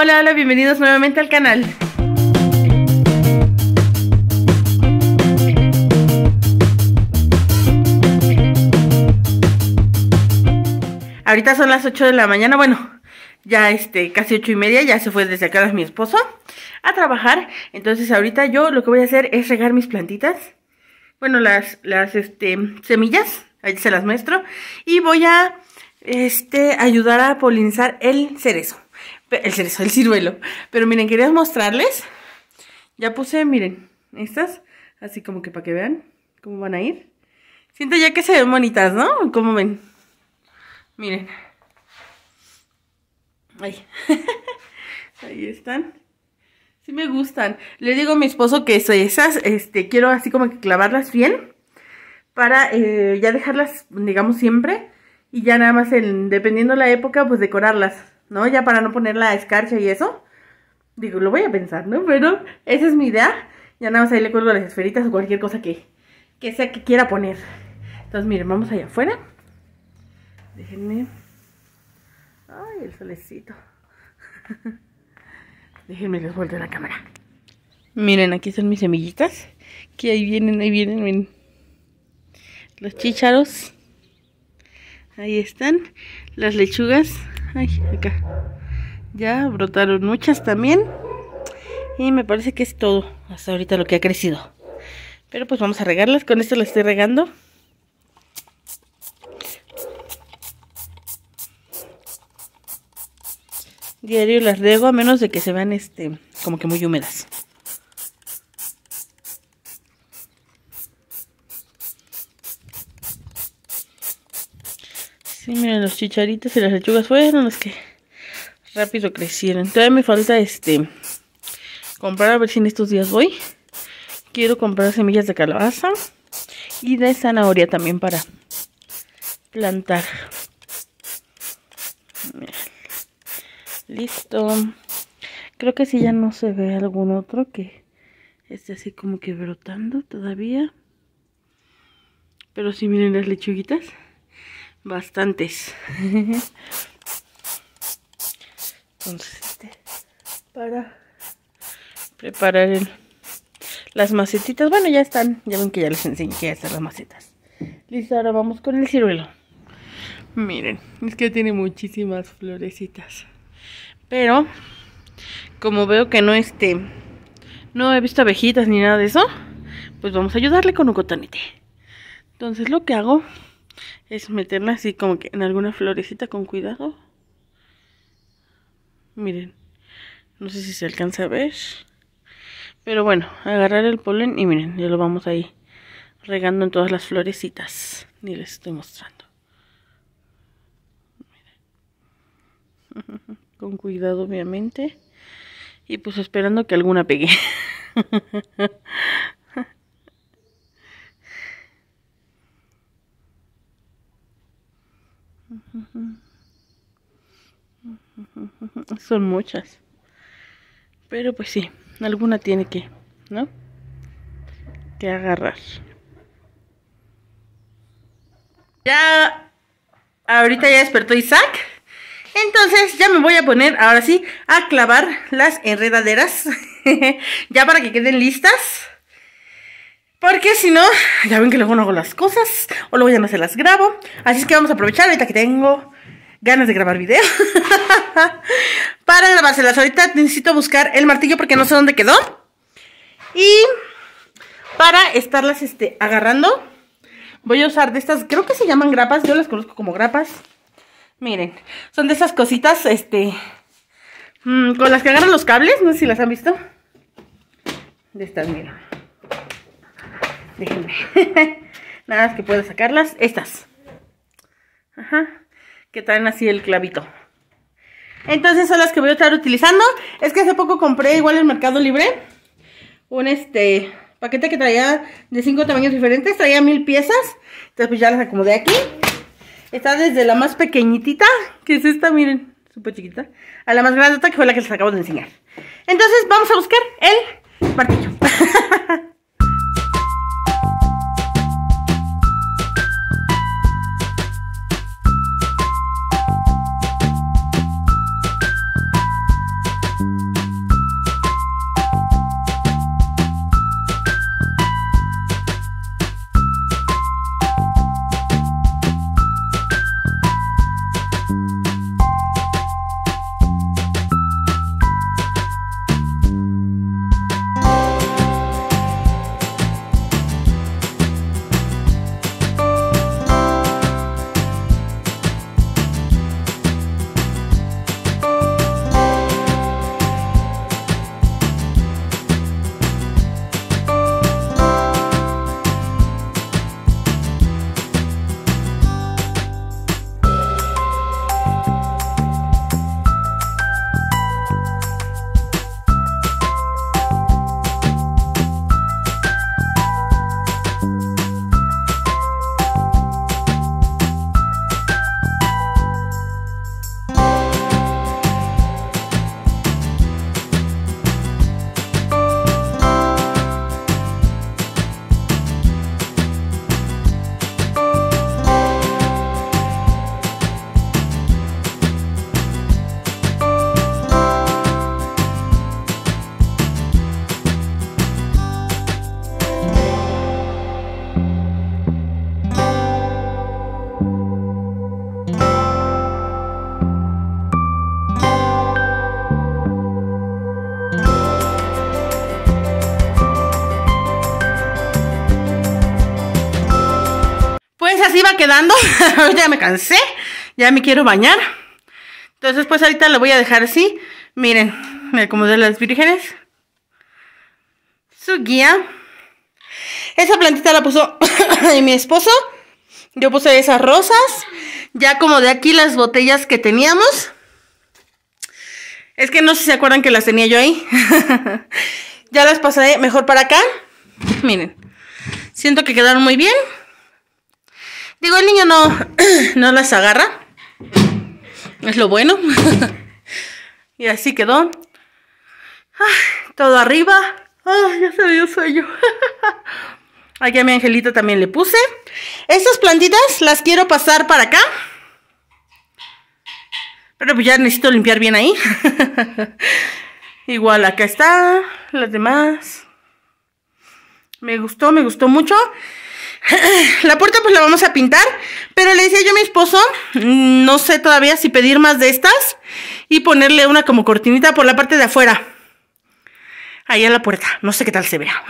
Hola, hola, bienvenidos nuevamente al canal. Ahorita son las 8 de la mañana, bueno, ya este, casi 8 y media, ya se fue desde acá mi esposo a trabajar. Entonces ahorita yo lo que voy a hacer es regar mis plantitas. Bueno, las, las este, semillas, ahí se las muestro. Y voy a este, ayudar a polinizar el cerezo. El cerezo, el ciruelo. Pero miren, quería mostrarles. Ya puse, miren, estas. Así como que para que vean cómo van a ir. Siento ya que se ven bonitas, ¿no? ¿Cómo ven. Miren. Ahí. Ahí están. Sí me gustan. Le digo a mi esposo que soy esas, este, quiero así como que clavarlas bien. Para eh, ya dejarlas, digamos, siempre. Y ya nada más, en, dependiendo la época, pues decorarlas. ¿no? Ya para no poner la escarcha y eso. Digo, lo voy a pensar, ¿no? Pero esa es mi idea. Ya nada más ahí le cuelgo las esferitas o cualquier cosa que, que sea que quiera poner. Entonces, miren, vamos allá afuera. Déjenme. Ay, el solecito. Déjenme les vuelto la cámara. Miren, aquí son mis semillitas. Que ahí vienen, ahí vienen, Los chícharos. Ahí están. Las lechugas. Ay, acá. Ya brotaron muchas también. Y me parece que es todo hasta ahorita lo que ha crecido. Pero pues vamos a regarlas. Con esto las estoy regando. Diario las riego a menos de que se vean este como que muy húmedas. Sí, miren, los chicharitos y las lechugas fueron las que rápido crecieron. Todavía me falta este comprar, a ver si en estos días voy. Quiero comprar semillas de calabaza y de zanahoria también para plantar. Listo. Creo que si ya no se ve algún otro que esté así como que brotando todavía. Pero sí, miren las lechuguitas bastantes. Entonces, este, para preparar las macetitas. Bueno, ya están. Ya ven que ya les enseñé que hacer las macetas. Listo, ahora vamos con el ciruelo. Miren, es que tiene muchísimas florecitas. Pero, como veo que no este, no he visto abejitas ni nada de eso, pues vamos a ayudarle con un cotonete. Entonces lo que hago es meterla así como que en alguna florecita con cuidado. Miren, no sé si se alcanza a ver. Pero bueno, agarrar el polen y miren, ya lo vamos ahí regando en todas las florecitas. Ni les estoy mostrando. Con cuidado, obviamente. Y pues esperando que alguna pegue. Son muchas. Pero pues sí, alguna tiene que, ¿no? Que agarrar. Ya, ahorita ya despertó Isaac. Entonces ya me voy a poner ahora sí a clavar las enredaderas. ya para que queden listas. Porque si no, ya ven que luego no hago las cosas o luego ya no se las grabo. Así es que vamos a aprovechar ahorita que tengo ganas de grabar video para lavárselas. Ahorita necesito buscar el martillo porque no sé dónde quedó. Y para estarlas este, agarrando, voy a usar de estas, creo que se llaman grapas, yo las conozco como grapas. Miren, son de esas cositas, este, mm, con las que agarran los cables, no sé si las han visto. De estas, miren. Déjenme. Nada más que pueda sacarlas. Estas. Ajá. Que traen así el clavito. Entonces son las que voy a estar utilizando. Es que hace poco compré igual en Mercado Libre. Un este paquete que traía de cinco tamaños diferentes. Traía mil piezas. Entonces pues ya las acomodé aquí. Está desde la más pequeñita, que es esta, miren, súper chiquita, a la más grande, que fue la que les acabo de enseñar. Entonces vamos a buscar el martillo. iba quedando. ya me cansé. Ya me quiero bañar. Entonces, pues ahorita lo voy a dejar así. Miren, me de las vírgenes. Su guía. Esa plantita la puso mi esposo. Yo puse esas rosas. Ya como de aquí las botellas que teníamos. Es que no sé si se acuerdan que las tenía yo ahí. ya las pasé mejor para acá. Miren. Siento que quedaron muy bien. Digo, el niño no, no las agarra. Es lo bueno. y así quedó. todo arriba. Ay, ya se dio Aquí a mi angelito también le puse. Estas plantitas las quiero pasar para acá. Pero pues ya necesito limpiar bien ahí. Igual acá está. Las demás. Me gustó, me gustó mucho. La puerta pues la vamos a pintar, pero le decía yo a mi esposo, no sé todavía si pedir más de estas y ponerle una como cortinita por la parte de afuera. Ahí a la puerta, no sé qué tal se vea.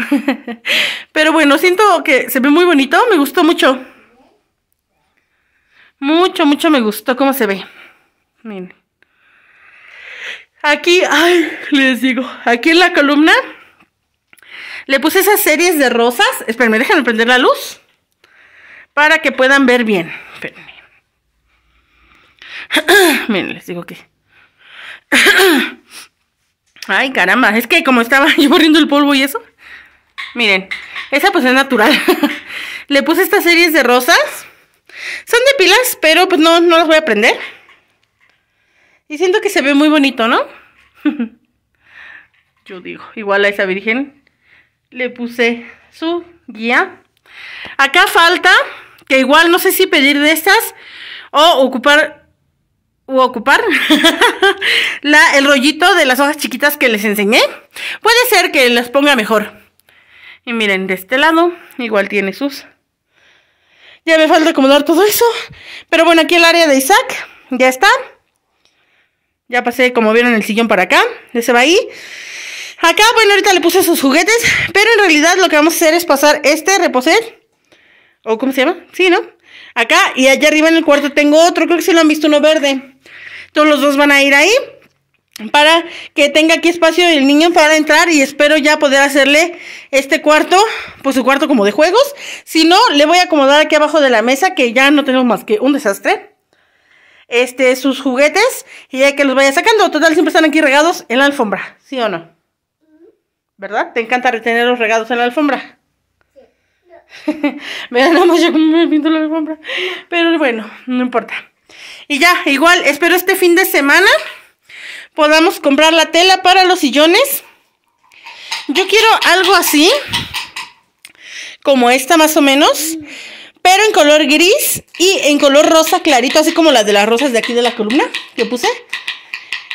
Pero bueno, siento que se ve muy bonito, me gustó mucho. Mucho, mucho me gustó cómo se ve. Miren. Aquí, ay, les digo, aquí en la columna le puse esas series de rosas. me dejan prender la luz. Para que puedan ver bien. Miren, les digo que... Ay, caramba. Es que como estaba yo borriendo el polvo y eso. Miren, esa pues es natural. Le puse estas series de rosas. Son de pilas, pero pues no, no las voy a prender. Y siento que se ve muy bonito, ¿no? Yo digo, igual a esa virgen le puse su guía. Acá falta, que igual no sé si pedir de estas o ocupar O ocupar la, el rollito de las hojas chiquitas que les enseñé. Puede ser que las ponga mejor. Y miren, de este lado igual tiene sus. Ya me falta acomodar todo eso. Pero bueno, aquí el área de Isaac ya está. Ya pasé, como vieron, el sillón para acá. Ese va ahí. Acá, bueno, ahorita le puse sus juguetes, pero en realidad lo que vamos a hacer es pasar este reposer, o ¿cómo se llama? Sí, ¿no? Acá, y allá arriba en el cuarto tengo otro, creo que si lo han visto uno verde. Todos los dos van a ir ahí, para que tenga aquí espacio el niño para entrar y espero ya poder hacerle este cuarto, pues su cuarto como de juegos. Si no, le voy a acomodar aquí abajo de la mesa, que ya no tenemos más que un desastre este, sus juguetes y ya que los vaya sacando. Total, siempre están aquí regados en la alfombra, ¿sí o no? ¿Verdad? ¿Te encanta retener los regados en la alfombra? Sí. No. Vean, nada más yo me pinto la alfombra. Pero bueno, no importa. Y ya, igual, espero este fin de semana podamos comprar la tela para los sillones. Yo quiero algo así, como esta más o menos, pero en color gris y en color rosa clarito, así como las de las rosas de aquí de la columna que puse.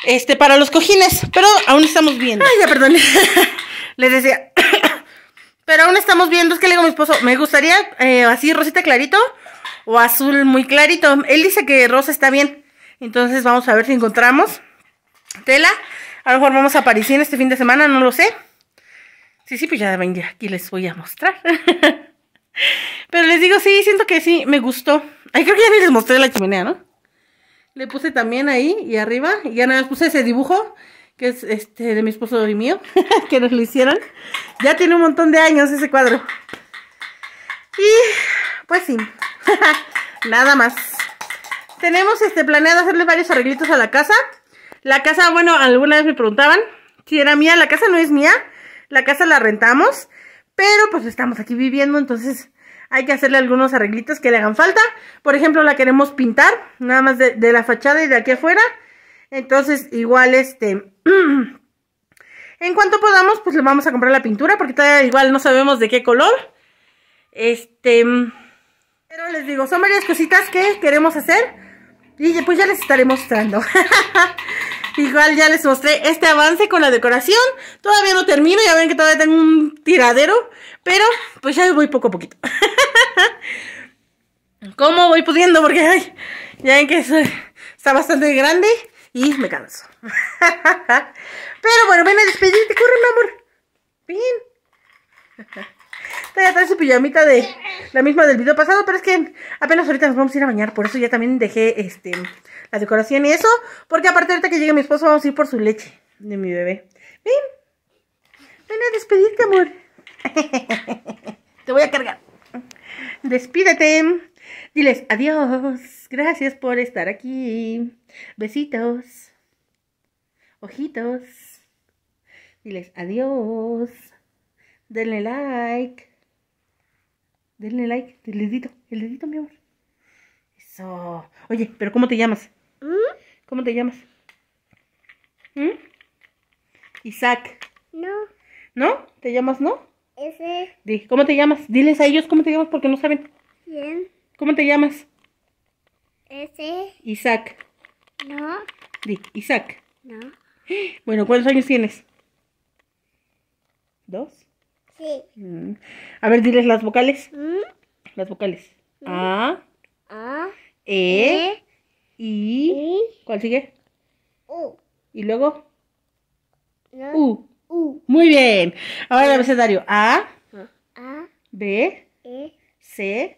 Este, para los cojines, pero aún estamos viendo. Ay, ya, perdón. les decía, pero aún estamos viendo, es que le digo a mi esposo, me gustaría eh, así rosita clarito o azul muy clarito. Él dice que rosa está bien, entonces vamos a ver si encontramos tela. A lo mejor vamos a en este fin de semana, no lo sé. Sí, sí, pues ya ven, aquí les voy a mostrar. Pero les digo, sí, siento que sí, me gustó. Ay, creo que ya ni les mostré la chimenea, ¿no? Le puse también ahí y arriba, y ya nada más puse ese dibujo que es este, de mi esposo y mío, que nos lo hicieron. Ya tiene un montón de años ese cuadro. Y pues sí, nada más. Tenemos este planeado hacerle varios arreglitos a la casa. La casa, bueno, alguna vez me preguntaban si era mía. La casa no es mía, la casa la rentamos, pero pues estamos aquí viviendo, entonces hay que hacerle algunos arreglitos que le hagan falta. Por ejemplo, la queremos pintar, nada más de la fachada y de aquí afuera. Entonces, igual este... en cuanto podamos, pues le vamos a comprar la pintura porque todavía igual no sabemos de qué color. Este... Pero les digo, son varias cositas que queremos hacer y pues ya les estaré mostrando. Igual ya les mostré este avance con la decoración. Todavía no termino, ya ven que todavía tengo un tiradero. Pero pues ya voy poco a poquito. ¿Cómo voy pudiendo? Porque ay, ya ven que está bastante grande y me canso. Pero bueno, ven a despedirte, corre, mi amor. Ven. ya trae su pijamita de la misma del video pasado, pero es que apenas ahorita nos vamos a ir a bañar, por eso ya también dejé este la decoración y eso, porque aparte ahorita que llegue mi esposo vamos a ir por su leche de mi bebé. Ven, ven a despedirte, amor. Te voy a cargar. Despídete. Diles adiós. Gracias por estar aquí. Besitos. Ojitos. Diles adiós. Denle like. Denle like. El dedito. El dedito, mi amor. Eso. Oye, pero ¿cómo te llamas? ¿Mm? ¿Cómo te llamas? ¿Mm? Isaac. No. ¿No? ¿Te llamas no? Ese. ¿Cómo te llamas? Diles a ellos cómo te llamas porque no saben. Bien. ¿Cómo te llamas? Ese. Isaac. No. Di, Isaac. No. Bueno, ¿cuántos años tienes? ¿Dos? Sí. Mm. A ver, diles las vocales. Mm. Las vocales. Mm. A. A. E. e I. ¿Cuál sigue? U. ¿Y luego? U. U. Muy bien. Ahora el abecedario. A. A. B. C,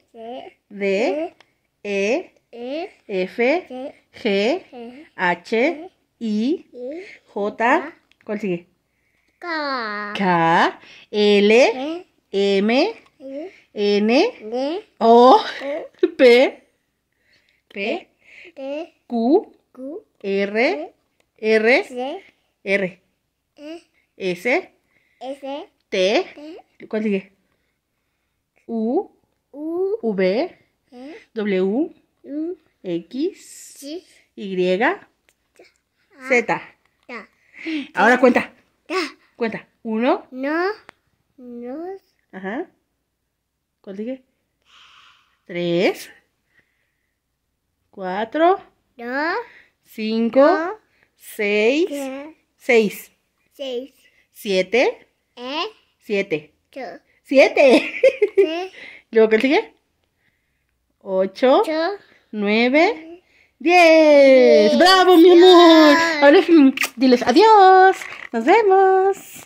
D, E, e, e F, G, H, I, J, ¿cuál sigue? K, K L, M, N, O, P, P, Q, R, R, R, e, S, T, ¿cuál sigue? U, U, V, e, W, X, Y, Z. Ah, Ahora cuenta. Cuenta. Uno. No. Ajá. ¿Cuál dije? Tres. Cuatro. Cinco. seis. seis. Siete. Eh. siete. siete. ¿Luego qué sigue? 8, 9, 10. ¡Bravo, mi amor! Ahora diles adiós. Nos vemos.